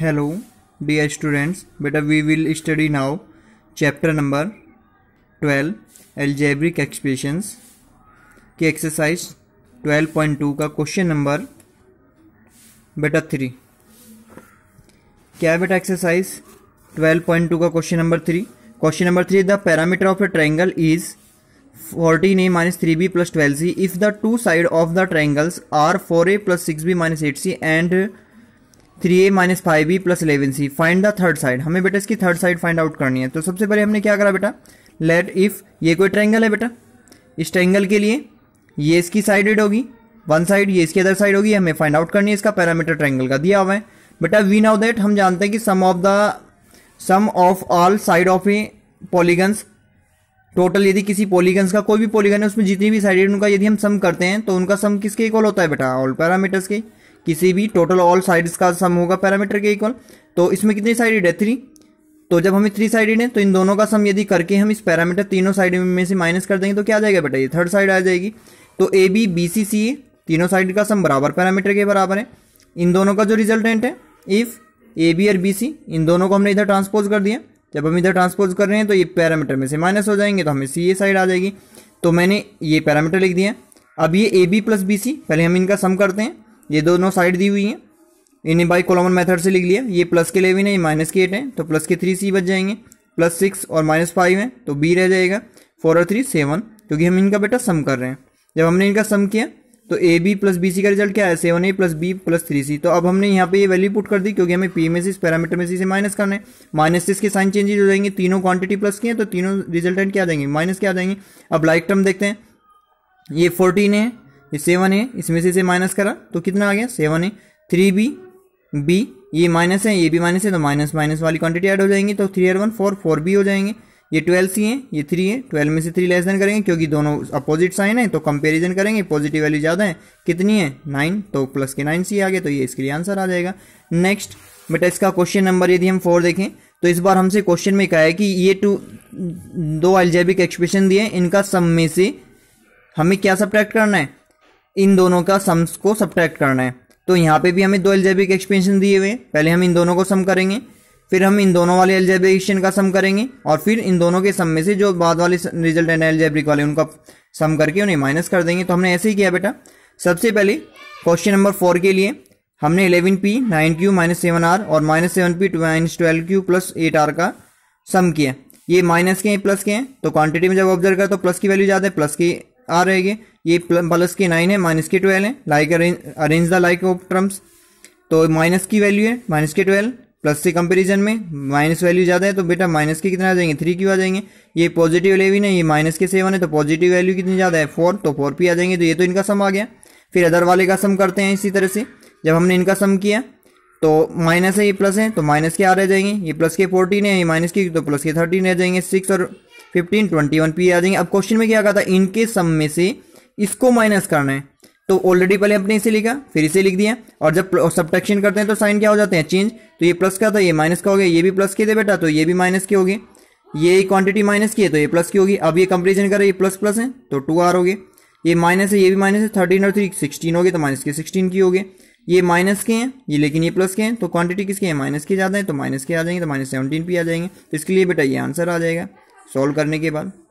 D H students बेटा we will study now chapter number twelve algebraic expression की exercise twelve point two का question number बेटा three क्या है बेटा एक्सरसाइज ट्वेल्व पॉइंट टू का question number three question number three the parameter of a triangle is fourteen a minus three b plus twelve c if the two side of the triangles are four a plus six b minus eight c and three A minus five b plus eleven c find the third side हमें बेटा इसकी third side find out करनी है तो सबसे पहले हमने क्या करा बेटा लेट इफ ये कोई ट्रैंगल है बेटा इस ट्रैंगल के लिए ये इसकी साइडेड होगी वन साइड ये इसकी अदर साइड होगी हमें फाइंड आउट करनी है इसका पैरामीटर ट्रैंगल का दिया हुआ है बेटा वी नाउ दैट हम जानते हैं कि sum of the sum of all side of a polygons total यदि किसी पॉलीगन्स का कोई भी पॉलीगन है उसमें जितनी भी साइडेड उनका यदि हम सम करते हैं तो उनका सम किसके इक्वल होता है बेटा ऑल पैरामीटर्स के किसी भी टोटल ऑल साइड्स का सम होगा पैरामीटर के इक्वल तो इसमें कितनी साइडेड है थ्री तो जब हमें थ्री साइडेड है तो इन दोनों का सम यदि करके हम इस पैरामीटर तीनों साइड में से माइनस कर देंगे तो क्या आ जाएगा बेटा ये थर्ड साइड आ जाएगी तो ए बी बी सी सी ए तीनों साइड का सम बराबर पैरामीटर के बराबर है इन दोनों का जो रिजल्टेंट है इफ़ ए बी और बी सी इन दोनों को हमने इधर ट्रांसपोज कर दिया जब हम इधर ट्रांसपोज कर रहे हैं तो ये पैरामीटर में से माइनस हो जाएंगे तो हमें सी ए साइड आ जाएगी तो मैंने ये पैरामीटर लिख दिया अब ये a b plus b c पहले हम इनका सम करते हैं ये दोनों साइड दी हुई हैं इन्हें बाई कॉलमन मेथड से लिख लिया ये प्लस के इलेवन है ये माइनस के एट है तो प्लस के थ्री सी बच जाएंगे प्लस सिक्स और माइनस फाइव है तो बी रह जाएगा फोर और थ्री सेवन क्योंकि हम इनका बेटा सम कर रहे हैं जब हमने इनका सम किया तो a b plus b c का रिजल्ट क्या है seven a plus b plus three c तो अब हमने यहाँ पे ये वैल्यू पुट कर दी क्योंकि हमें पी में से इस पैरामीटर में से इसे माइनस करना है माइनस से इसके साइन चेंजेज हो जाएंगे तीनों क्वांटिटी प्लस की हैं तो तीनों रिजल्टेंट क्या आ जाएंगे माइनस क्या आ जाएंगे अब लाइक टर्म देखते हैं ये फोर्टीन है ये सेवन है इसमें से इसे माइनस करा तो कितना आ गया सेवन है थ्री बी बी ये माइनस है ये भी माइनस है तो माइनस माइनस वाली क्वांटिटी ऐड हो जाएंगी तो three r one four four b हो जाएंगे ये ट्वेल्व सी है ये थ्री है ट्वेल्व में से थ्री लेस देन करेंगे क्योंकि दोनों अपोजिट साइन है तो कंपेरिजन करेंगे पॉजिटिव वैल्यू ज़्यादा है कितनी है नाइन तो प्लस के नाइन सी आ गए तो ये इसके लिए आंसर आ जाएगा नेक्स्ट बेटा इसका क्वेश्चन नंबर यदि हम फोर देखें तो इस बार हमसे क्वेश्चन में कहा है कि ये टू दो एल्जेबिक एक्सप्रेशन दिए इनका सम में से हमें क्या सब्ट्रैक्ट करना है इन दोनों का सम्स को सब्ट्रैक्ट करना है तो यहाँ पे भी हमें दो एल्जेबिक एक्सपेंशन दिए हुए पहले हम इन दोनों को सम करेंगे फिर हम इन दोनों वाले एल्जेब्रिक एक्सपेंशन का सम करेंगे और फिर इन दोनों के सम में से जो बाद वाले रिजल्ट है एल्जेब्रिक वाले उनका सम करके उन्हें माइनस कर देंगे तो हमने ऐसे ही किया बेटा सबसे पहले क्वेश्चन नंबर फोर के लिए हमने eleven p nine q minus seven r और minus seven p minus twelve q plus eight r का सम किया ये माइनस के हैं प्लस के हैं तो क्वांटिटी में जब ऑब्जर्व करें तो प्लस की वैल्यू ज़्यादा है प्लस की आ रहेगी ये प्लस के नाइन है माइनस के ट्वेल्व है like arrange the like of terms तो माइनस की वैल्यू है माइनस के ट्वेल्व प्लस से कंपेरिजन में माइनस वैल्यू ज़्यादा है तो बेटा माइनस के कितना आ जाएंगे थ्री क्यों आ जाएंगे ये पॉजिटिव इलेवन है ये माइनस के सेवन है तो पॉजिटिव वैल्यू कितनी ज़्यादा है फोर तो फोर पी आ जाएंगे तो ये तो इनका सम आ गया फिर अदर वाले का सम करते हैं इसी तरह से जब हमने इनका सम किया तो माइनस है ये प्लस है तो माइनस के आ रह जाएंगे ये प्लस के फोर्टीन है ये माइनस के तो प्लस के थर्टीन रह जाएंगे सिक्स और फिफ्टीन ट्वेंटी वन पी आ जाएंगे अब क्वेश्चन में क्या कहा था इनके सम में से इसको माइनस करना है तो ऑलरेडी पहले अपने इसे लिखा फिर इसे लिख दिया और जब सब्टशन करते हैं तो साइन क्या हो जाते हैं चेंज तो ये प्लस का था ये माइनस का हो गया ये भी प्लस के थे बेटा तो ये भी माइनस के हो गए ये क्वांटिटी माइनस की है तो ये प्लस की होगी अब ये कंपेरिजन करें ये प्लस प्लस है तो टू आर हो गए ये माइनस है ये भी माइनस है थर्टीन और थ्री सिक्सटीन हो गए तो माइनस के सिक्सटीन की हो गए ये माइनस के हैं ये लेकिन ये प्लस के हैं तो क्वांटिटी किसके हैं माइनस के जाते हैं तो माइनस के आ जाएंगे तो माइनस सेवनटीन पी आ जाएंगे तो इसके लिए बेटा ये आंसर आ जाएगा सॉल्व करने के बाद